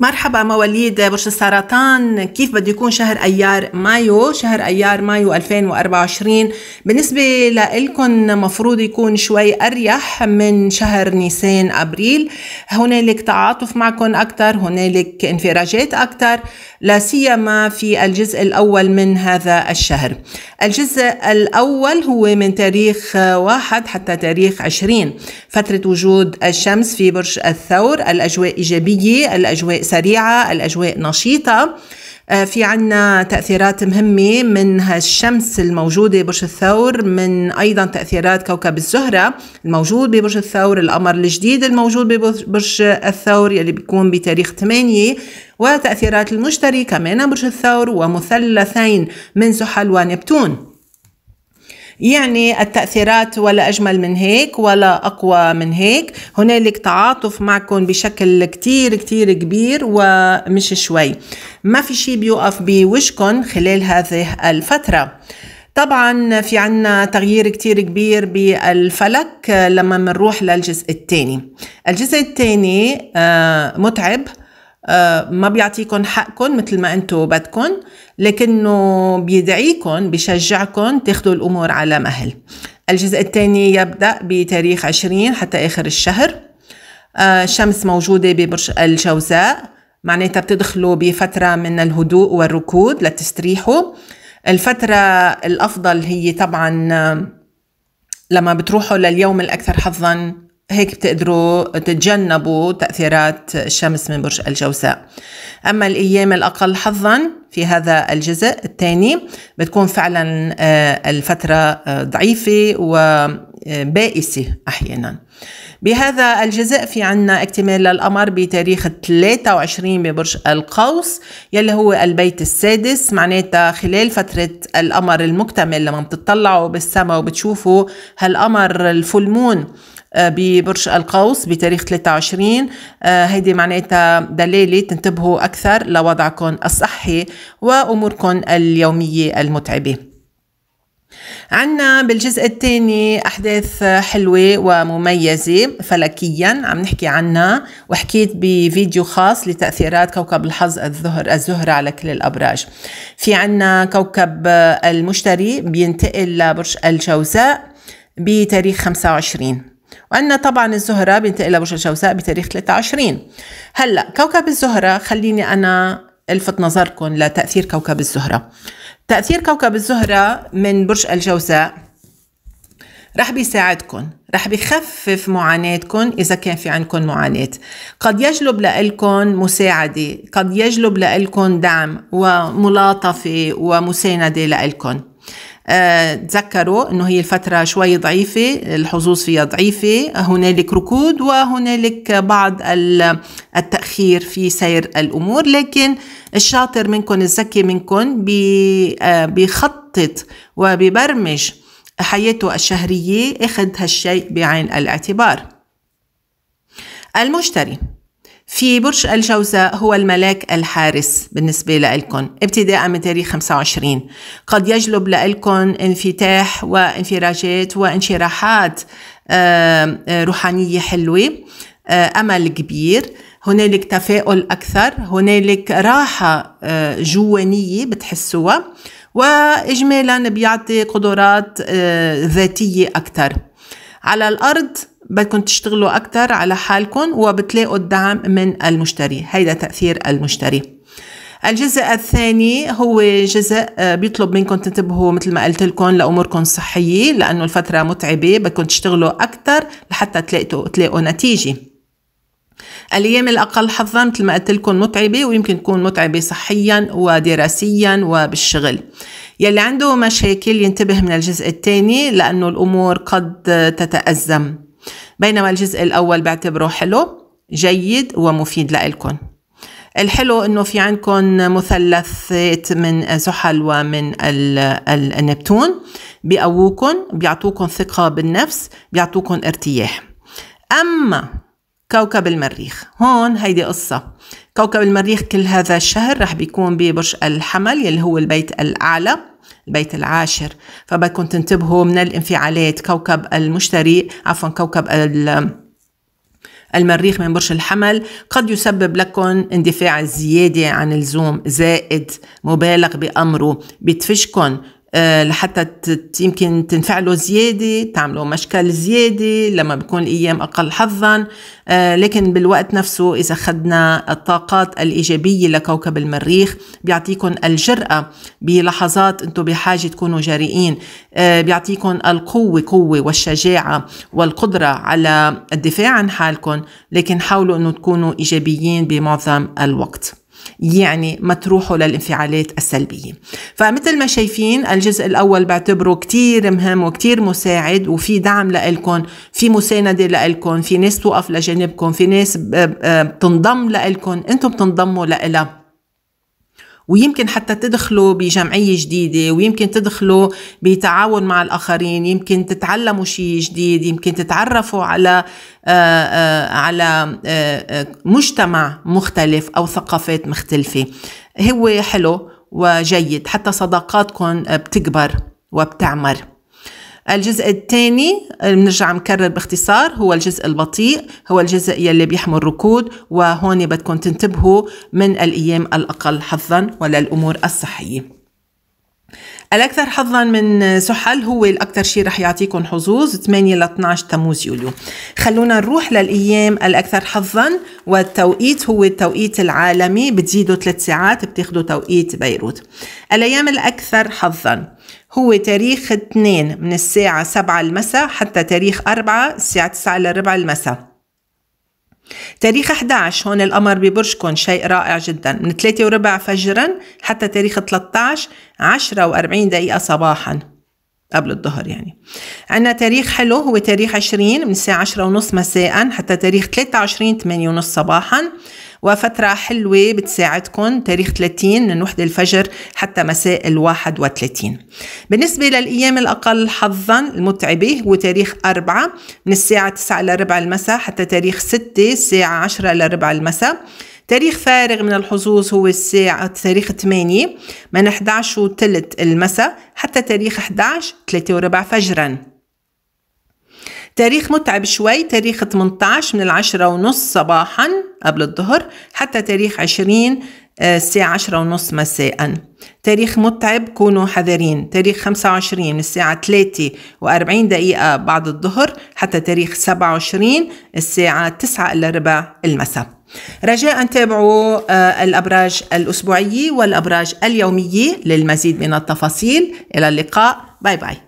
مرحبا مواليد برج السرطان كيف بده يكون شهر ايار مايو شهر ايار مايو 2024 بالنسبه لكم مفروض يكون شوي اريح من شهر نيسان ابريل هنالك تعاطف معكم اكثر هنالك انفراجات اكثر لا سيما في الجزء الاول من هذا الشهر الجزء الاول هو من تاريخ واحد حتى تاريخ 20 فتره وجود الشمس في برج الثور الاجواء ايجابيه الاجواء سريعة الأجواء نشيطة آه، في عنا تأثيرات مهمة من الشمس الموجودة برج الثور من أيضا تأثيرات كوكب الزهرة الموجود ببرج الثور القمر الجديد الموجود ببرج الثور يلي بيكون بتاريخ 8 وتأثيرات المشتري كمان برج الثور ومثلثين من زحل ونبتون يعني التأثيرات ولا أجمل من هيك ولا أقوى من هيك هنالك تعاطف معكم بشكل كتير كتير كبير ومش شوي ما في شي بيوقف بوجهكم خلال هذه الفترة طبعا في عنا تغيير كتير كبير بالفلك لما منروح للجزء الثاني الجزء الثاني آه، متعب آه، ما بيعطيكم حقكم مثل ما انتم بدكم لكنه بيدعيكم بشجعكم تاخذوا الامور على مهل الجزء الثاني يبدا بتاريخ 20 حتى اخر الشهر آه، الشمس موجوده ببرج الجوزاء معناتها بتدخلوا بفتره من الهدوء والركود لتستريحوا الفتره الافضل هي طبعا آه، لما بتروحوا لليوم الاكثر حظا هيك بتقدروا تتجنبوا تأثيرات الشمس من برج الجوزاء أما الأيام الأقل حظا في هذا الجزء الثاني بتكون فعلا آه، الفترة آه، ضعيفة وبائسة أحيانا بهذا الجزء في عنا اكتمال للقمر بتاريخ 23 ببرج القوس يلي هو البيت السادس معناتها خلال فترة القمر المكتمل لما بتطلعوا بالسماء وبتشوفوا هالقمر الفلمون آه، ببرج القوس بتاريخ 23 آه، هيدي معناتها دلالة تنتبهوا أكثر لوضعكم الصحي وأموركم اليومية المتعبة عنا بالجزء الثاني أحداث حلوة ومميزة فلكيا عم نحكي عنها وحكيت بفيديو خاص لتأثيرات كوكب الحظ الزهر الزهرة على كل الأبراج في عنا كوكب المشتري بينتقل لبرج الجوزاء بتاريخ 25 وعندنا طبعا الزهرة بينتقل لبرج الجوزاء بتاريخ 23 هلا كوكب الزهرة خليني أنا الفت نظركم لتأثير كوكب الزهرة تأثير كوكب الزهرة من برج الجوزاء رح بيساعدكم رح بخفف معاناتكم إذا كان في عندكم معاناة قد يجلب لإلكم مساعدة قد يجلب لإلكم دعم وملاطفة ومساندة لإلكم تذكروا انه هي الفترة شوي ضعيفة الحظوظ فيها ضعيفة هنالك ركود وهنالك بعض التأخير في سير الأمور لكن الشاطر منكم الذكي منكم بيخطط وبيبرمج حياته الشهرية اخذ هالشيء بعين الاعتبار المشتري في برج الجوزاء هو الملاك الحارس بالنسبة لكم ابتداء من تاريخ 25 قد يجلب لكم انفتاح وانفراجات وانشراحات آه، روحانية حلوة آه، أمل كبير هنالك تفاؤل أكثر هنالك راحة آه، جوانية بتحسوها وإجمالا بيعطي قدرات ذاتية أكثر على الأرض بدكم تشتغلوا أكثر على حالكم وبتلاقوا الدعم من المشتري هيدا تأثير المشتري الجزء الثاني هو جزء آه، بيطلب منكم تنتبهوا مثل ما قلت لكم لاموركم الصحيه لانه الفتره متعبه بدكم تشتغلوا اكثر لحتى تلاقوا تلاقوا نتيجه الايام الاقل حظا مثل ما قلت لكم متعبه ويمكن تكون متعبه صحيا ودراسيا وبالشغل يلي عنده مشاكل ينتبه من الجزء الثاني لانه الامور قد تتازم بينما الجزء الأول بعتبره حلو جيد ومفيد لإلكم الحلو انه في عندكم مثلثات من زحل ومن النبتون بيقووكم بيعطوكم ثقة بالنفس بيعطوكم ارتياح أما كوكب المريخ هون هيدي قصة كوكب المريخ كل هذا الشهر رح بيكون ببرج الحمل يلي هو البيت الأعلى البيت العاشر فبدكم تنتبهوا من الانفعالات كوكب المشتري عفوا كوكب المريخ من برج الحمل قد يسبب لكم اندفاع زيادة عن اللزوم زائد مبالغ بأمره بتفشكم آه، لحتى يمكن تنفعلوا زيادة تعملوا مشكل زيادة لما بكون الأيام أقل حظا آه، لكن بالوقت نفسه إذا خدنا الطاقات الإيجابية لكوكب المريخ بيعطيكم الجرأة بلحظات أنتم بحاجة تكونوا جريئين آه، بيعطيكم القوة قوة والشجاعة والقدرة على الدفاع عن حالكم لكن حاولوا أنه تكونوا إيجابيين بمعظم الوقت يعني ما تروحوا للانفعالات السلبية فمثل ما شايفين الجزء الأول بعتبره كتير مهم وكتير مساعد وفي دعم لإلكم في مساندة لإلكم في ناس توقف لجانبكم في ناس بتنضم لإلكم أنتم بتنضموا لإلها ويمكن حتى تدخلوا بجمعية جديدة ويمكن تدخلوا بتعاون مع الآخرين يمكن تتعلموا شيء جديد يمكن تتعرفوا على آه، آه، على آه، مجتمع مختلف أو ثقافات مختلفة هو حلو وجيد حتى صداقاتكم بتكبر وبتعمر الجزء الثاني بنرجع نكرر باختصار هو الجزء البطيء هو الجزء يلي بيحمل ركود وهون بدكم تنتبهوا من الأيام الأقل حظا وللأمور الصحية الأكثر حظا من سحل هو الأكثر شيء رح يعطيكم حظوظ 8 ل 12 تموز يوليو خلونا نروح للأيام الأكثر حظا والتوقيت هو التوقيت العالمي بتزيدوا 3 ساعات بتاخذوا توقيت بيروت الأيام الأكثر حظا هو تاريخ 2 من الساعة 7 المساء حتى تاريخ 4 الساعة 9 إلى ربع المساء تاريخ 11 هون القمر ببرجكم شيء رائع جدا من 3 وربع فجرا حتى تاريخ 13 10 و40 دقيقة صباحا قبل الظهر يعني عندنا تاريخ حلو هو تاريخ 20 من الساعة 10 ونص مساء حتى تاريخ 23 8 ونص صباحا وفترة حلوة بتساعدكم تاريخ 30 من وحدة الفجر حتى مساء الواحد وثلاثين بالنسبة للأيام الأقل حظا المتعبة هو تاريخ أربعة من الساعة تسعة إلى ربع المساء حتى تاريخ ستة الساعة عشرة إلى ربع المساء تاريخ فارغ من الحظوظ هو الساعة تاريخ 8 من 11 وثلث المساء حتى تاريخ 11 3 وربع فجراً تاريخ متعب شوي تاريخ 18 من العشرة ونص صباحا قبل الظهر حتى تاريخ 20 آه، الساعة عشرة ونص مساء تاريخ متعب كونوا حذرين تاريخ 25 من الساعة 3 و40 دقيقة بعد الظهر حتى تاريخ 27 الساعة 9 إلا ربع المساء رجاء تابعوا آه، الأبراج الأسبوعية والأبراج اليومية للمزيد من التفاصيل إلى اللقاء باي باي